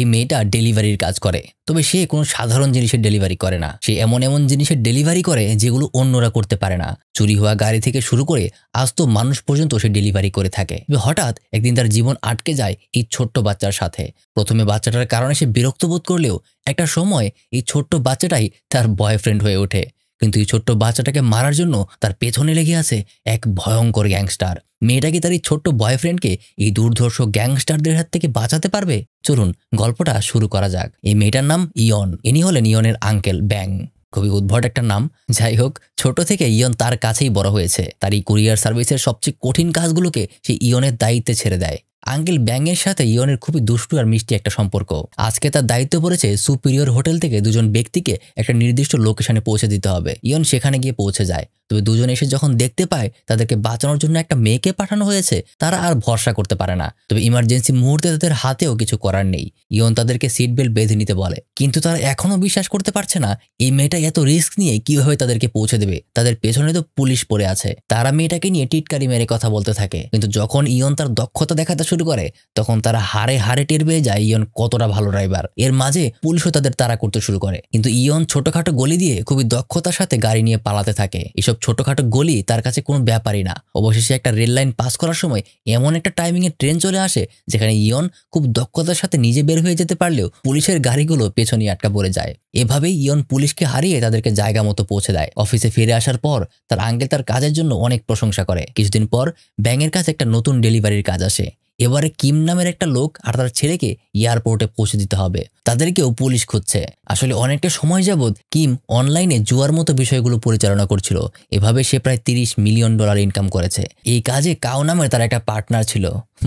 এই মেয়েটা ডেলিভারির কাজ করে তবে সে কোনো সাধারণ জিনিসের ডেলিভারি করে না সে এমন এমন জিনিসের ডেলিভারি করে যেগুলো অন্যরা করতে পারে না চুরি হওয়া গাড়ি থেকে শুরু করে আস্ত মানুষ পর্যন্ত সে ডেলিভারি করে থাকে হঠাৎ একদিন তার জীবন আটকে যায় এই ছোট্ট বাচ্চার সাথে প্রথমে বাচ্চাটার কারণে সে বিরক্ত বোধ করলেও একটা সময় এই ছোট্ট বাচ্চাটাই তার বয়ফ্রেন্ড হয়ে ওঠে কিন্তু এই ছোট্ট বাচ্চাটাকে মারার জন্য তার পেছনে লেগে আছে এক ভয়ঙ্কর গ্যাংস্টার মেয়েটা কি তার এই ছোট্ট বয়ফ্রেন্ডকে এই দুর্ধর্ষ গ্যাংস্টারদের হাত থেকে বাঁচাতে পারবে চলুন গল্পটা শুরু করা যাক এই মেয়েটার নাম ইয়ন ইনি হলেন ইয়নের আঙ্কেল ব্যাং খুবই উদ্ভট একটা নাম যাই হোক ছোট থেকে ইয়ন তার কাছেই বড় হয়েছে তার এই কুরিয়ার সার্ভিসের সবচেয়ে কঠিন কাজগুলোকে সে ইয়নের দায়িত্বে ছেড়ে দেয় আঙ্কেল ব্যাঙের সাথে ইয়নের খুবই দুষ্টু আর মিষ্টি একটা সম্পর্ক আজকে তার দায়িত্ব পড়েছে সুপিরিয়র হোটেল থেকে দুজন ব্যক্তিকে একটা নির্দিষ্ট লোকেশনে পৌঁছে দিতে হবে ইয়ন সেখানে গিয়ে পৌঁছে যায় তবে দুজন এসে যখন দেখতে পায় তাদেরকে বাঁচানোর জন্য একটা মেয়েকে পাঠানো হয়েছে তারা আর ভরসা করতে পারে না তবে ইমার্জেন্সি মুহূর্তে তাদের হাতেও কিছু করার নেই ইয়ন তাদেরকে সিট বেল্ট বেঁধে নিতে বলে কিন্তু তারা এখনও বিশ্বাস করতে পারছে না এই মেয়েটা এত রিস্ক নিয়ে কিভাবে তাদেরকে পৌঁছে দেবে তাদের পেছনে তো পুলিশ পড়ে আছে তারা মেয়েটাকে নিয়ে টিটকারি মেরে কথা বলতে থাকে কিন্তু যখন ইয়ন তার দক্ষতা দেখাতে শুরু করে তখন তারা হারে হারে টের পেয়ে যায় ইয়ন কতটা ভালো ড্রাইভার এর মাঝে পুলিশও তাদের তাড়া করতে শুরু করে কিন্তু ইয়ন ছোটখাটো গলি দিয়ে খুবই দক্ষতার সাথে গাড়ি নিয়ে পালাতে থাকে এসব ছোটখাটো গলি তার কাছে কোনো ব্যাপারই না অবশেষে একটা রেল লাইন পাস করার সময় এমন একটা টাইমিংয়ে ট্রেন চলে আসে যেখানে ইয়ন খুব দক্ষতার সাথে নিজে বের হয়ে যেতে পারলেও পুলিশের গাড়িগুলো পেছনে আটকা পড়ে যায় এভাবেই ইয়ন পুলিশকে হারিয়ে তাদেরকে জায়গা মতো পৌঁছে দেয় অফিসে ফিরে আসার পর তার আঙ্কেল তার কাজের জন্য অনেক প্রশংসা করে কিছুদিন পর ব্যাঙের কাছে একটা নতুন ডেলিভারির কাজ আসে এবারে কিম নামের একটা লোক আর তার ছেলেকে এয়ারপোর্টে পৌঁছে দিতে হবে তাদেরকেও পুলিশ খুঁজছে আসলে অনেকটা সময় যাবৎ কিম অনলাইনে জুয়ার মতো বিষয়গুলো পরিচালনা করছিল এভাবে সে প্রায় তিরিশ মিলিয়ন ডলার ইনকাম করেছে এই কাজে কাও নামের তার একটা পার্টনার ছিল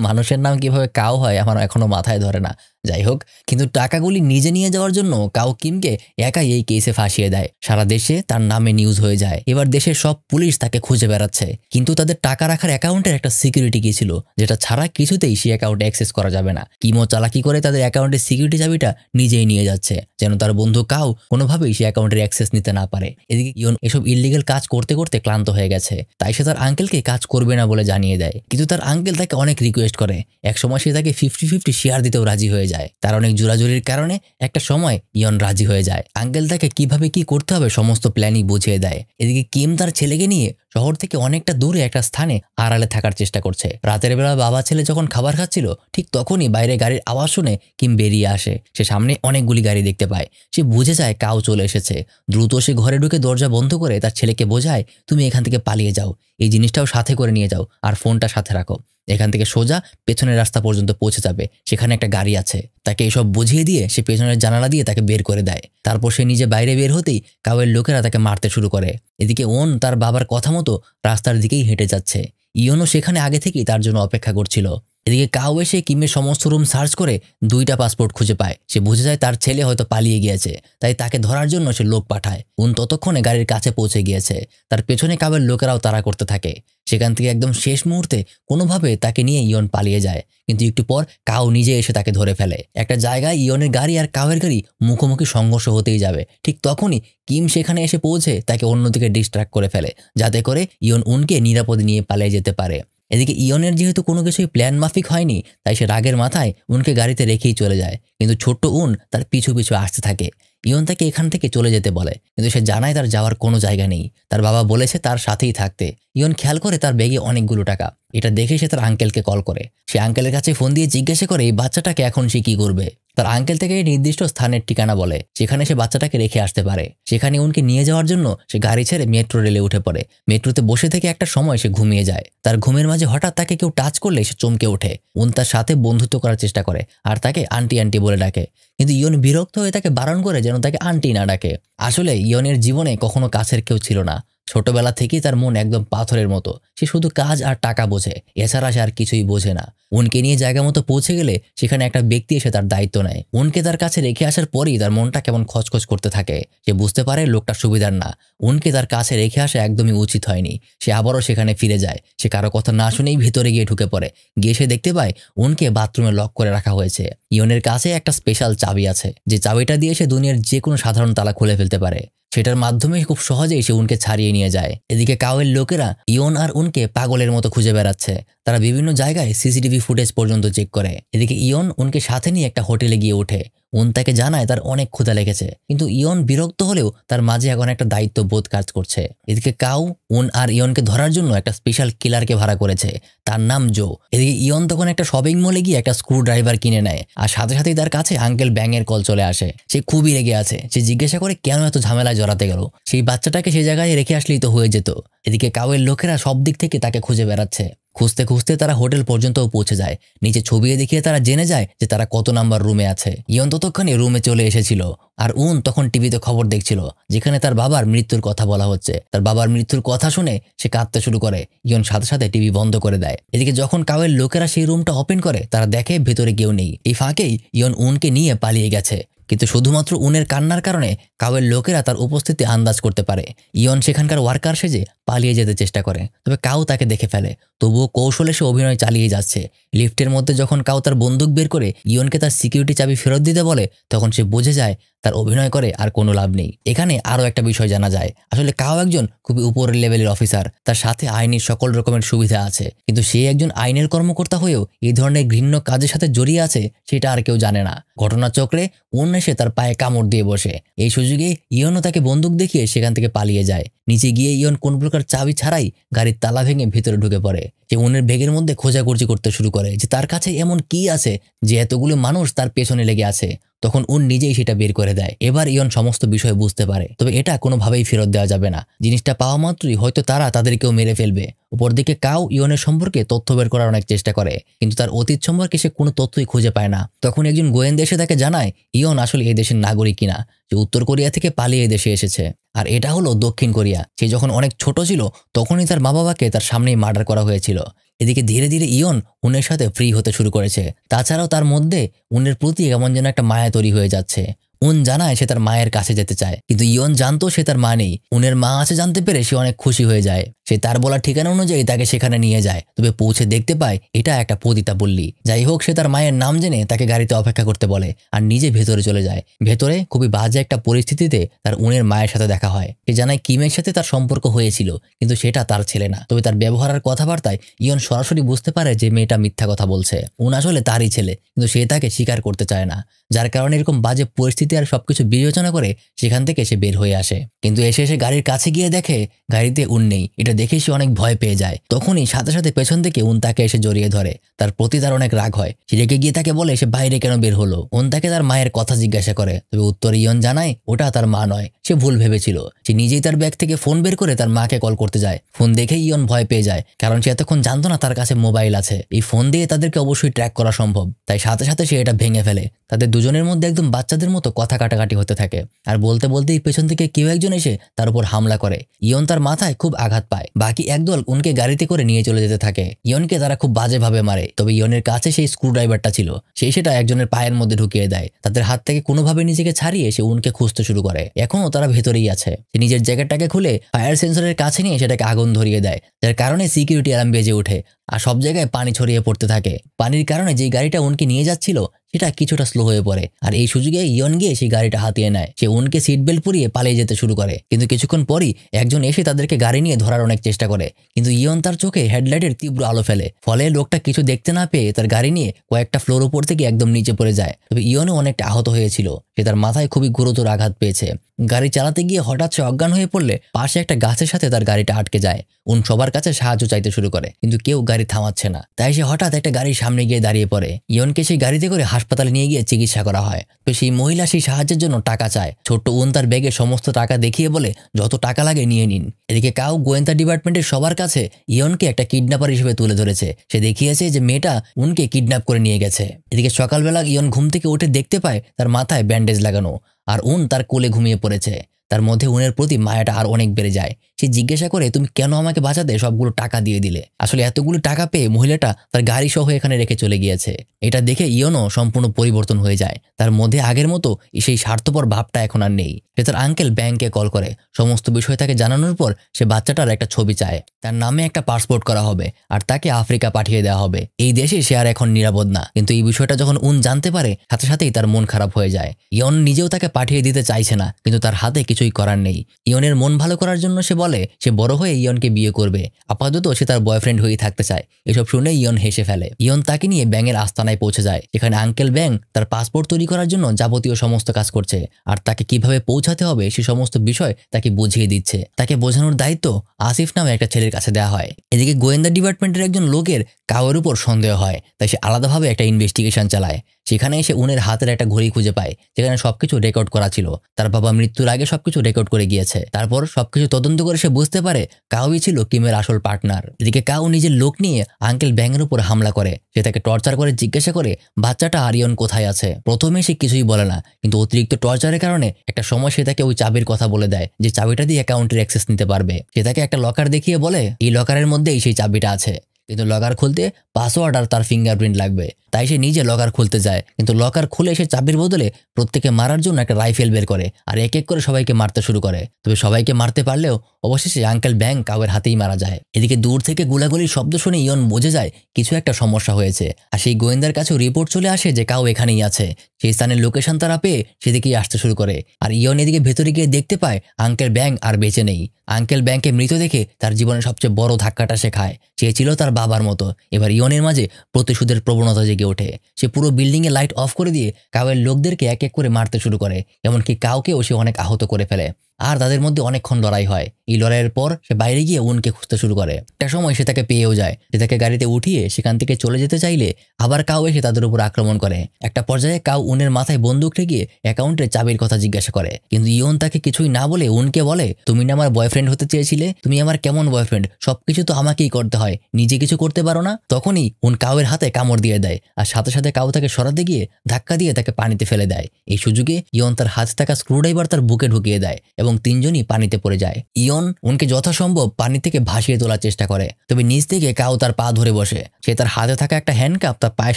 মানুষের নাম কিভাবে কাউ হয় আমার এখনো মাথায় ধরে না যাই হোক কিন্তু টাকাগুলি নিজে নিয়ে যাওয়ার জন্য কাউ কিমকে একাই এই কেসে ফাঁসিয়ে দেয় সারা দেশে তার নামে নিউজ হয়ে যায় এবার দেশের সব পুলিশ তাকে খুঁজে বেড়াচ্ছে কিন্তু তাদের টাকা রাখার অ্যাকাউন্টের একটা সিকিউরিটি কি ছিল যেটা ছাড়া কিছুতেই সেই অ্যাকাউন্ট অ্যাক্সেস করা যাবে না কিমো চালাকি করে তাদের অ্যাকাউন্টের সিকিউরিটি চাবিটা নিজেই নিয়ে যাচ্ছে যেন তার বন্ধু কাউ কোনোভাবেই সে অ্যাকাউন্টের অ্যাক্সেস নিতে না পারে এদিকে ইয়ন এসব ইলিগেল কাজ করতে করতে ক্লান্ত হয়ে গেছে তাই সে তার আঙ্কেলকে কাজ করবে না বলে জানিয়ে দেয় কিন্তু তার আঙ্কেল তাকে অনেক রিকোয়েস্ট রিকোয়েস্ট করে একসময় সে তাকে ফিফটি ফিফটি শেয়ার দিতেও রাজি হয়ে যায় তার অনেক জোরাজুরির কারণে একটা সময় ইয়ন রাজি হয়ে যায় আঙ্কেল তাকে কিভাবে কি করতে হবে সমস্ত প্ল্যানই বুঝিয়ে দেয় এদিকে কিম তার ছেলেকে নিয়ে শহর থেকে অনেকটা দূরে একটা স্থানে আড়ালে থাকার চেষ্টা করছে রাতের বেলা বাবা ছেলে যখন খাবার খাচ্ছিল ঠিক তখনই বাইরে গাড়ির আওয়াজ শুনে কিম বেরিয়ে আসে সে সামনে অনেকগুলি গাড়ি দেখতে পায় সে বুঝে যায় কাউ চলে এসেছে দ্রুত সে ঘরে ঢুকে দরজা বন্ধ করে তার ছেলেকে বোঝায় তুমি এখান থেকে পালিয়ে যাও এই জিনিসটাও সাথে করে নিয়ে যাও আর ফোনটা সাথে রাখো এখান থেকে সোজা সোজা পেছনের রাস্তা পর্যন্ত পৌঁছে যাবে সেখানে একটা গাড়ি আছে তাকে এসব বুঝিয়ে দিয়ে সে পেছনের জানালা দিয়ে তাকে বের করে দেয় তারপর সে নিজে বাইরে বের হতেই কাউয়ের লোকেরা তাকে মারতে শুরু করে এদিকে ওন তার বাবার কথা মতো রাস্তার দিকেই হেঁটে যাচ্ছে ইয়নও সেখানে আগে থেকেই তার জন্য অপেক্ষা করছিল এদিকে কাউ এসে কিমের সমস্ত রুম সার্চ করে দুইটা পাসপোর্ট খুঁজে পায় সে বুঝে যায় তার ছেলে হয়তো পালিয়ে গিয়েছে তাই তাকে ধরার জন্য সে লোক পাঠায় উন ততক্ষণে গাড়ির কাছে পৌঁছে গিয়েছে তার পেছনে কাবের লোকেরাও তারা করতে থাকে সেখান থেকে একদম শেষ মুহূর্তে কোনোভাবে তাকে নিয়ে ইয়ন পালিয়ে যায় কিন্তু একটু পর কাউ নিজে এসে তাকে ধরে ফেলে একটা জায়গায় ইয়নের গাড়ি আর কাউয়ের গাড়ি মুখোমুখি সংঘর্ষ হতেই যাবে ঠিক তখনই কিম সেখানে এসে পৌঁছে তাকে অন্যদিকে ডিস্ট্রাক্ট করে ফেলে যাতে করে ইয়ন উনকে নিরাপদে নিয়ে পালিয়ে যেতে পারে এদিকে ইয়নের যেহেতু কোনো কিছুই প্ল্যান মাফিক হয়নি তাই সে রাগের মাথায় উনকে গাড়িতে রেখেই চলে যায় কিন্তু ছোট্ট উন তার পিছু পিছু আসতে থাকে পিয়ন তাকে এখান থেকে চলে যেতে বলে কিন্তু সে জানায় তার যাওয়ার কোনো জায়গা নেই তার বাবা বলেছে তার সাথেই থাকতে ইয়ন খেয়াল করে তার ব্যাগে অনেকগুলো টাকা এটা দেখে সে তার আঙ্কেলকে কল করে সে আঙ্কেলের কাছে ফোন দিয়ে জিজ্ঞাসা করে এই বাচ্চাটাকে এখন সে কী করবে তার আঙ্কেল থেকে নির্দিষ্ট স্থানের ঠিকানা বলে সেখানে সে বাচ্চাটাকে রেখে আসতে পারে সেখানে উনকে নিয়ে যাওয়ার জন্য সে গাড়ি ছেড়ে মেট্রো রেলে উঠে পড়ে মেট্রোতে বসে থেকে একটা সময় সে ঘুমিয়ে যায় তার ঘুমের মাঝে হঠাৎ তাকে কেউ টাচ করলে সে চমকে ওঠে উন তার সাথে বন্ধুত্ব করার চেষ্টা করে আর তাকে আন্টি আন্টি বলে ডাকে কিন্তু ইয়ন বিরক্ত হয়ে তাকে বারণ করে যেন তাকে আন্টি না ডাকে আসলে ইয়নের জীবনে কখনো কাছের কেউ ছিল না ছোটবেলা থেকেই তার মন একদম পাথরের মতো সে শুধু কাজ আর টাকা বোঝে এছাড়া সে আর কিছুই বোঝে না উনকে নিয়ে জায়গা মতো পৌঁছে গেলে সেখানে একটা ব্যক্তি এসে তার দায়িত্ব নেয় উনকে তার কাছে রেখে আসার পরই তার মনটা কেমন খচখচ করতে থাকে সে বুঝতে পারে লোকটা সুবিধার না উনকে তার কাছে রেখে আসা একদমই উচিত হয়নি সে আবারও সেখানে ফিরে যায় সে কারো কথা না শুনেই ভেতরে গিয়ে ঢুকে পড়ে গিয়ে সে দেখতে পায় উনকে বাথরুমে লক করে রাখা হয়েছে ইয়নের কাছে একটা স্পেশাল চাবি আছে যে চাবিটা দিয়ে সে দুনিয়ার যে কোনো সাধারণ তালা খুলে ফেলতে পারে সেটার মাধ্যমে খুব সহজেই সে উনকে ছাড়িয়ে নিয়ে যায় এদিকে কাওয়ের লোকেরা ইয়ন আর উনকে পাগলের মতো খুঁজে বেড়াচ্ছে তারা বিভিন্ন জায়গায় সিসিটিভি ফুটেজ পর্যন্ত চেক করে এদিকে ইয়ন উনকে সাথে নিয়ে একটা হোটেলে গিয়ে ওঠে উন তাকে জানায় তার অনেক ক্ষুধা লেগেছে কিন্তু ইয়ন বিরক্ত হলেও তার মাঝে এখন একটা দায়িত্ব বোধ কাজ করছে এদিকে কাউ উন আর ইয়নকে ধরার জন্য একটা স্পেশাল কিলারকে ভাড়া করেছে তার নাম জো এদিকে ইয়ন তখন একটা শপিং মলে গিয়ে একটা স্ক্রু ড্রাইভার কিনে নেয় আর সাথে সাথেই তার কাছে আঙ্কেল ব্যাঙের কল চলে আসে সে খুবই রেগে আছে সে জিজ্ঞাসা করে কেন এত ঝামেলায় জড়াতে গেল সেই বাচ্চাটাকে সেই জায়গায় রেখে আসলেই তো হয়ে যেত এদিকে কাউয়ের লোকেরা সব দিক থেকে তাকে খুঁজে বেড়াচ্ছে খুঁজতে খুঁজতে তারা হোটেল পর্যন্ত পৌঁছে যায় নিচে ছবিয়ে দেখিয়ে তারা জেনে যায় যে তারা কত নাম্বার রুমে আছে ইয়ন ততক্ষণে রুমে চলে এসেছিল আর উন তখন টিভিতে খবর দেখছিল যেখানে তার বাবার মৃত্যুর কথা বলা হচ্ছে তার বাবার মৃত্যুর কথা শুনে সে কাঁদতে শুরু করে ইয়ন সাথে সাথে টিভি বন্ধ করে দেয় এদিকে যখন কাউয়ের লোকেরা সেই রুমটা ওপেন করে তারা দেখে ভেতরে কেউ নেই এই ফাঁকেই ইয়ন উনকে নিয়ে পালিয়ে গেছে কিন্তু শুধুমাত্র উনের কান্নার কারণে কাউয়ের লোকেরা তার উপস্থিতি আন্দাজ করতে পারে ইয়ন সেখানকার ওয়ার্কার সেজে পালিয়ে যেতে চেষ্টা করে তবে কাউ তাকে দেখে ফেলে তবুও কৌশলে সে অভিনয় চালিয়ে যাচ্ছে লিফটের মধ্যে যখন কাউ তার বন্দুক বের করে ইয়নকে তার সিকিউরিটি চাবি ফেরত দিতে বলে তখন সে বুঝে যায় তার অভিনয় করে আর কোনো লাভ নেই এখানে আরও একটা বিষয় জানা যায় আসলে কাও একজন খুবই উপরের লেভেলের অফিসার তার সাথে আইনের সকল রকমের সুবিধা আছে কিন্তু সে একজন আইনের কর্মকর্তা হয়েও এই ধরনের ঘৃণ্য কাজের সাথে জড়িয়ে আছে সেটা আর কেউ জানে না ঘটনা চক্রে অন্য এসে তার পায়ে কামড় দিয়ে বসে এই সুযোগে ইয়নও তাকে বন্দুক দেখিয়ে সেখান থেকে পালিয়ে যায় নিচে গিয়ে ইয়ন কোন প্রকার চাবি ছাড়াই গাড়ির তালা ভেঙে ভেতরে ঢুকে পড়ে যে উনের বেগের মধ্যে খোঁজাখুঁজি করতে শুরু করে যে তার কাছে এমন কি আছে যে এতগুলো মানুষ তার পেছনে লেগে আছে তখন উন নিজেই সেটা বের করে দেয় এবার ইয়ন সমস্ত বিষয় বুঝতে পারে তবে এটা কোনোভাবেই ফেরত দেওয়া যাবে না জিনিসটা পাওয়া মাত্রই হয়তো তারা তাদেরকেও মেরে ফেলবে অপরদিকে কাউ ইয়নের সম্পর্কে তথ্য বের করার অনেক চেষ্টা করে কিন্তু তার অতীত সম্পর্কে সে কোনো তথ্যই খুঁজে পায় না তখন একজন গোয়েন্দা এসে তাকে জানায় ইয়ন আসলে এই দেশের নাগরিক কিনা যে উত্তর কোরিয়া থেকে পালিয়ে দেশে এসেছে আর এটা হলো দক্ষিণ কোরিয়া সে যখন অনেক ছোট ছিল তখনই তার মা বাবাকে তার সামনেই মার্ডার করা হয়েছিল এদিকে ধীরে ধীরে ইয়ন উনের সাথে ফ্রি হতে শুরু করেছে তাছাড়াও তার মধ্যে উনের প্রতি এমন যেন একটা মায়া তৈরি হয়ে যাচ্ছে উন জানায় সে তার মায়ের কাছে যেতে চায় কিন্তু ইয়ন জানতো সে তার মা নেই উনের মা আছে জানতে পেরে সে অনেক খুশি হয়ে যায় সে তার বলা ঠিকানা অনুযায়ী তাকে সেখানে নিয়ে যায় তবে পৌঁছে দেখতে পায় এটা একটা পতিতা পল্লী যাই হোক সে তার মায়ের নাম জেনে তাকে গাড়িতে অপেক্ষা করতে বলে আর নিজে ভেতরে চলে যায় ভেতরে খুবই বাজে একটা পরিস্থিতিতে তার উনের মায়ের সাথে দেখা হয় সে জানায় কিমের সাথে তার সম্পর্ক হয়েছিল কিন্তু সেটা তার ছেলে না তবে তার ব্যবহার আর কথাবার্তায় ইয়ন সরাসরি বুঝতে পারে যে মেয়েটা মিথ্যা কথা বলছে উন আসলে তারই ছেলে কিন্তু সে তাকে স্বীকার করতে চায় না যার কারণে এরকম বাজে পরিস্থিতি আর সবকিছু বিবেচনা করে সেখান থেকে সে বের হয়ে আসে কিন্তু এসে এসে গাড়ির কাছে গিয়ে দেখে গাড়িতে উন নেই এটা তাকে দেখে সে অনেক ভয় পেয়ে যায় তখনই সাথে সাথে পেছন থেকে উন তাকে এসে জড়িয়ে ধরে তার প্রতি তার অনেক রাগ হয় সে রেগে গিয়ে তাকে বলে সে বাইরে কেন বের হলো উন তাকে তার মায়ের কথা জিজ্ঞাসা করে তবে উত্তর ইয়ন জানায় ওটা তার মা নয় সে ভুল ভেবেছিল সে নিজেই তার ব্যাগ থেকে ফোন বের করে তার মাকে কল করতে যায় ফোন দেখে ইয়ন ভয় পেয়ে যায় কারণ সে এতক্ষণ জানতো না তার কাছে মোবাইল আছে এই ফোন দিয়ে তাদেরকে অবশ্যই ট্র্যাক করা সম্ভব তাই সাথে সাথে সে এটা ভেঙে ফেলে তাদের দুজনের মধ্যে একদম বাচ্চাদের মতো কথা কাটাকাটি হতে থাকে আর বলতে বলতেই পেছন থেকে কেউ একজন এসে তার উপর হামলা করে ইয়ন তার মাথায় খুব আঘাত পায় বাকি একদল উনকে গাড়িতে করে নিয়ে চলে যেতে থাকে ইয়নকে তারা খুব বাজেভাবে মারে তবে ইয়নের কাছে সেই স্ক্রুড্রাইভারটা ছিল সেই সেটা একজনের পায়ের মধ্যে ঢুকিয়ে দেয় তাদের হাত থেকে কোনোভাবে নিজেকে ছাড়িয়ে সে উনকে খুঁজতে শুরু করে এখনও তারা ভেতরেই আছে সে নিজের জ্যাকেটটাকে খুলে ফায়ার সেন্সরের কাছে নিয়ে সেটাকে আগুন ধরিয়ে দেয় যার কারণে সিকিউরিটি অ্যালার্ম বেজে ওঠে আর সব জায়গায় পানি ছড়িয়ে পড়তে থাকে পানির কারণে যে গাড়িটা উনকে নিয়ে যাচ্ছিল সেটা কিছুটা স্লো হয়ে পড়ে আর এই সুযোগে ইয়ন গিয়ে সেই গাড়িটা হাতিয়ে নেয় সে উনকে সিট বেল্ট পরিয়ে পালিয়ে যেতে শুরু করে কিন্তু কিছুক্ষণ পরই একজন এসে তাদেরকে গাড়ি নিয়ে ধরার অনেক চেষ্টা করে কিন্তু ইয়ন তার চোখে হেডলাইটের তীব্র আলো ফেলে ফলে লোকটা কিছু দেখতে না পেয়ে তার গাড়ি নিয়ে কয়েকটা ফ্লোর উপর থেকে একদম নিচে পড়ে যায় তবে ইয়নও অনেকটা আহত হয়েছিল সে তার মাথায় খুবই গুরুতর আঘাত পেয়েছে গাড়ি চালাতে গিয়ে হঠাৎ সে অজ্ঞান হয়ে পড়লে পাশে একটা গাছের সাথে তার গাড়িটা আটকে যায় উন সবার কাছে সাহায্য চাইতে শুরু করে কিন্তু কেউ গাড়ি থামাচ্ছে না তাই সে হঠাৎ একটা গাড়ির সামনে গিয়ে দাঁড়িয়ে পড়ে ইয়নকে সেই গাড়িতে করে হাসপাতালে নিয়ে গিয়ে চিকিৎসা করা হয় তো সেই মহিলা সেই সাহায্যের জন্য টাকা চায় ছোট্ট উন তার ব্যাগে সমস্ত টাকা দেখিয়ে বলে যত টাকা লাগে নিয়ে নিন এদিকে কাউ গোয়েন্দা ডিপার্টমেন্টের সবার কাছে ইয়নকে একটা কিডন্যাপার হিসেবে তুলে ধরেছে সে দেখিয়েছে যে মেয়েটা উনকে কিডন্যাপ করে নিয়ে গেছে এদিকে সকালবেলা ইয়ন ঘুম থেকে উঠে দেখতে পায় তার মাথায় ব্যান্ড ব্যান্ডেজ লাগানো আর উন তার কোলে ঘুমিয়ে পড়েছে তার মধ্যে উনের প্রতি মায়াটা আর অনেক বেড়ে যায় সে জিজ্ঞাসা করে তুমি কেন আমাকে বাঁচাতে সবগুলো টাকা দিয়ে দিলে আসলে এতগুলো টাকা পেয়ে মহিলাটা তার গাড়ি সহ এখানে রেখে চলে গিয়েছে এটা দেখে ইয়নও সম্পূর্ণ পরিবর্তন হয়ে যায় তার মধ্যে আগের মতো সেই স্বার্থপর ভাবটা এখন আর নেই সে তার আঙ্কেল ব্যাংকে কল করে সমস্ত বিষয় তাকে জানানোর পর সে বাচ্চাটার একটা ছবি চায় তার নামে একটা পাসপোর্ট করা হবে আর তাকে আফ্রিকা পাঠিয়ে দেওয়া হবে এই দেশে সে আর এখন নিরাপদ না কিন্তু এই বিষয়টা যখন উন জানতে পারে সাথে সাথেই তার মন খারাপ হয়ে যায় ইয়ন নিজেও তাকে পাঠিয়ে দিতে চাইছে না কিন্তু তার হাতে কিছুই করার নেই ইয়নের মন ভালো করার জন্য সে বলে সে বড় হয়ে ইয়নকে বিয়ে করবে আপাতত সে তার বয়ফ্রেন্ড হয়েই থাকতে চায় এসব শুনে ইয়ন হেসে ফেলে ইয়ন তাকে নিয়ে ব্যাঙের আস্তানায় পৌঁছে যায় এখানে আঙ্কেল ব্যাং তার পাসপোর্ট তৈরি করার জন্য যাবতীয় সমস্ত কাজ করছে আর তাকে কিভাবে পৌঁছাতে হবে সে সমস্ত বিষয় তাকে বুঝিয়ে দিচ্ছে তাকে বোঝানোর দায়িত্ব আসিফ নামে একটা ছেলের কাছে দেওয়া হয় এদিকে গোয়েন্দা ডিপার্টমেন্টের একজন লোকের কাউয়ের উপর সন্দেহ হয় তাই সে আলাদাভাবে একটা ইনভেস্টিগেশন চালায় সেখানে এসে উনের হাতের একটা ঘড়ি খুঁজে পায় যেখানে সবকিছু রেকর্ড করা ছিল তার বাবা মৃত্যুর আগে সবকিছু রেকর্ড করে গিয়েছে তারপর সবকিছু তদন্ত করে সে বুঝতে পারে কাউই ছিল কিমের আসল পার্টনার এদিকে কাউ নিজের লোক নিয়ে আঙ্কেল ব্যাঙের উপর হামলা করে সে তাকে টর্চার করে জিজ্ঞাসা করে বাচ্চাটা আরিয়ন কোথায় আছে প্রথমে সে কিছুই বলে না কিন্তু অতিরিক্ত টর্চারের কারণে একটা সময় সে তাকে ওই চাবির কথা বলে দেয় যে চাবিটা দিয়ে অ্যাকাউন্টের অ্যাক্সেস নিতে পারবে সে তাকে একটা লকার দেখিয়ে বলে এই লকারের মধ্যেই সেই চাবিটা আছে কিন্তু লকার খুলতে পাসওয়ার্ড আর তার ফিঙ্গারপ্রিন্ট লাগবে তাই সে নিজে লকার খুলতে যায় কিন্তু লকার খুলে সে চাবির বদলে প্রত্যেকে মারার জন্য একটা রাইফেল বের করে আর এক এক করে সবাইকে মারতে শুরু করে তবে সবাইকে মারতে পারলেও অবশেষে আঙ্কেল ব্যাং কাউয়ের হাতেই মারা যায় এদিকে দূর থেকে গুলাগুলির শব্দ শুনে ইয়ন বোঝে যায় কিছু একটা সমস্যা হয়েছে আর সেই গোয়েন্দার কাছেও রিপোর্ট চলে আসে যে কাউ এখানেই আছে সেই স্থানের লোকেশন তারা পেয়ে সেদিকেই আসতে শুরু করে আর ইয়ন এদিকে ভেতরে গিয়ে দেখতে পায় আঙ্কেল ব্যাং আর বেঁচে নেই আঙ্কেল ব্যাংকে মৃত দেখে তার জীবনের সবচেয়ে বড় ধাক্কাটা সে খায় সে ছিল তার বাবার মতো এবার ইয়নের মাঝে প্রতিশোধের প্রবণতা জেগে জেগে ওঠে সে পুরো বিল্ডিংয়ে লাইট অফ করে দিয়ে কাউয়ের লোকদেরকে এক এক করে মারতে শুরু করে এমনকি কাউকেও সে অনেক আহত করে ফেলে আর তাদের মধ্যে অনেকক্ষণ লড়াই হয় এই লড়াইয়ের পর সে বাইরে গিয়ে উনকে খুঁজতে শুরু করে একটা সময় সে তাকে পেয়েও যায় সে তাকে গাড়িতে উঠিয়ে সেখান থেকে চলে যেতে চাইলে আবার কাউ এসে তাদের উপর আক্রমণ করে একটা পর্যায়ে কাউ উনের মাথায় বন্দুক রেখে অ্যাকাউন্টের চাবির কথা জিজ্ঞাসা করে কিন্তু ইয়ন তাকে কিছুই না বলে উনকে বলে তুমি না আমার বয়ফ্রেন্ড হতে চেয়েছিলে তুমি আমার কেমন বয়ফ্রেন্ড সবকিছু তো আমাকেই করতে হয় নিজে কিছু করতে পারো না তখনই উন কাউয়ের হাতে কামড় দিয়ে দেয় আর সাথে সাথে কাউ তাকে সরাতে গিয়ে ধাক্কা দিয়ে তাকে পানিতে ফেলে দেয় এই সুযোগে ইয়ন তার হাত থাকা স্ক্রুড্রাইভার তার বুকে ঢুকিয়ে দেয় এবং তিনজনই পানিতে পড়ে যায় ইয়ন উনকে যথাসম্ভব পানি থেকে ভাসিয়ে তোলার চেষ্টা করে তবে নিজ থেকে কাউ তার পা ধরে বসে সে তার হাতে থাকা একটা হ্যান্ডকাপ তার পায়ের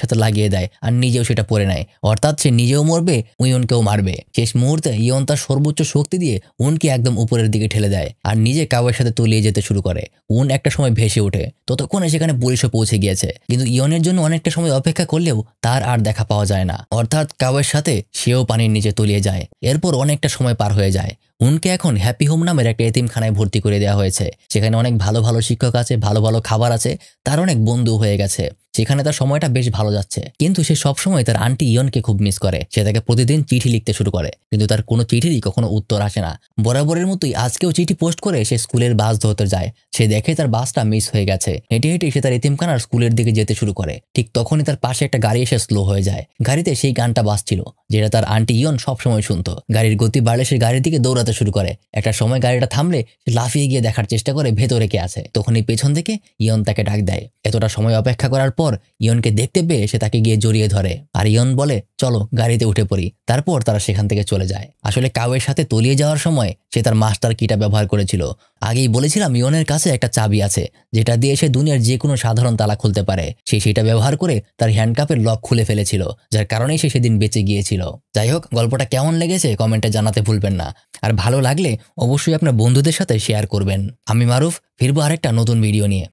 সাথে লাগিয়ে দেয় আর নিজেও সেটা পরে নেয় অর্থাৎ সে নিজেও মরবে উইয়নকেও মারবে শেষ মুহূর্তে ইয়ন তার সর্বোচ্চ শক্তি দিয়ে উনকে একদম উপরের দিকে ঠেলে দেয় আর নিজে কাউয়ের সাথে তলিয়ে যেতে শুরু করে উন একটা সময় ভেসে ওঠে ততক্ষণে সেখানে পুলিশও পৌঁছে গিয়েছে কিন্তু ইয়নের জন্য অনেকটা সময় অপেক্ষা করলেও তার আর দেখা পাওয়া যায় না অর্থাৎ কাউয়ের সাথে সেও পানির নিচে তলিয়ে যায় এরপর অনেকটা সময় পার হয়ে যায় উনকে এখন হ্যাপি হোম নামের একটা এতিমখানায় ভর্তি করে দেওয়া হয়েছে সেখানে অনেক ভালো ভালো শিক্ষক আছে ভালো ভালো খাবার আছে তার অনেক বন্ধু হয়ে গেছে সেখানে তার সময়টা বেশ ভালো যাচ্ছে কিন্তু সে সবসময় তার আন্টি ইয়নকে খুব মিস করে সে তাকে প্রতিদিন চিঠি লিখতে শুরু করে কিন্তু তার কোনো চিঠিরই কখনো উত্তর আসে না বরাবরের মতোই আজকেও চিঠি পোস্ট করে সে স্কুলের বাস ধরতে যায় সে দেখে তার বাসটা মিস হয়ে গেছে হেঁটে হেঁটে সে তার এতিমখানার স্কুলের দিকে যেতে শুরু করে ঠিক তখনই তার পাশে একটা গাড়ি এসে স্লো হয়ে যায় গাড়িতে সেই গানটা বাজছিল যেটা তার আন্টি ইয়ন সবসময় শুনতো গাড়ির গতি বাড়লে সে গাড়ির দিকে দৌড়াতে শুরু করে একটা সময় গাড়িটা থামলে সে লাফিয়ে গিয়ে দেখার চেষ্টা করে ভেতরে কে আছে তখনই পেছন থেকে ইয়ন তাকে ডাক দেয় এতটা সময় অপেক্ষা করার পর পর ইয়নকে দেখতে পেয়ে সে তাকে গিয়ে জড়িয়ে ধরে আর ইয়ন বলে চলো গাড়িতে উঠে পড়ি তারপর তারা সেখান থেকে চলে যায় আসলে কাউয়ের সাথে তলিয়ে যাওয়ার সময় সে তার মাস্টার কিটা ব্যবহার করেছিল আগেই বলেছিলাম ইয়নের কাছে একটা চাবি আছে যেটা দিয়ে সে দুনিয়ার যে কোনো সাধারণ তালা খুলতে পারে সে সেটা ব্যবহার করে তার হ্যান্ডকাপের লক খুলে ফেলেছিল যার কারণেই সে সেদিন বেঁচে গিয়েছিল যাই হোক গল্পটা কেমন লেগেছে কমেন্টে জানাতে ভুলবেন না আর ভালো লাগলে অবশ্যই আপনার বন্ধুদের সাথে শেয়ার করবেন আমি মারুফ ফিরবো আরেকটা নতুন ভিডিও নিয়ে